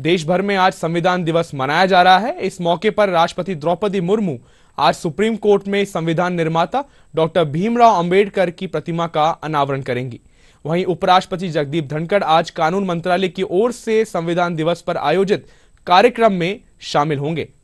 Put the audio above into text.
देश भर में आज संविधान दिवस मनाया जा रहा है इस मौके पर राष्ट्रपति द्रौपदी मुर्मू आज सुप्रीम कोर्ट में संविधान निर्माता डॉक्टर भीमराव अंबेडकर की प्रतिमा का अनावरण करेंगी वहीं उपराष्ट्रपति जगदीप धनखड़ आज कानून मंत्रालय की ओर से संविधान दिवस पर आयोजित कार्यक्रम में शामिल होंगे